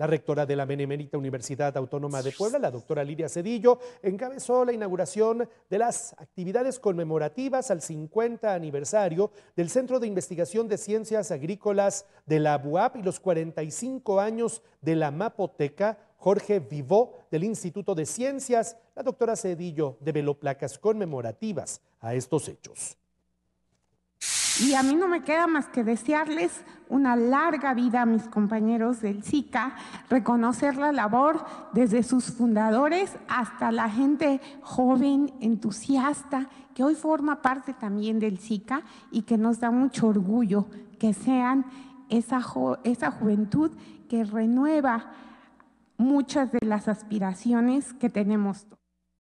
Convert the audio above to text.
La rectora de la Benemérita Universidad Autónoma de Puebla, la doctora Lidia Cedillo, encabezó la inauguración de las actividades conmemorativas al 50 aniversario del Centro de Investigación de Ciencias Agrícolas de la BUAP y los 45 años de la Mapoteca Jorge Vivó del Instituto de Ciencias. La doctora Cedillo develó placas conmemorativas a estos hechos. Y a mí no me queda más que desearles una larga vida a mis compañeros del SICA, reconocer la labor desde sus fundadores hasta la gente joven, entusiasta, que hoy forma parte también del SICA y que nos da mucho orgullo que sean esa, esa juventud que renueva muchas de las aspiraciones que tenemos. todos.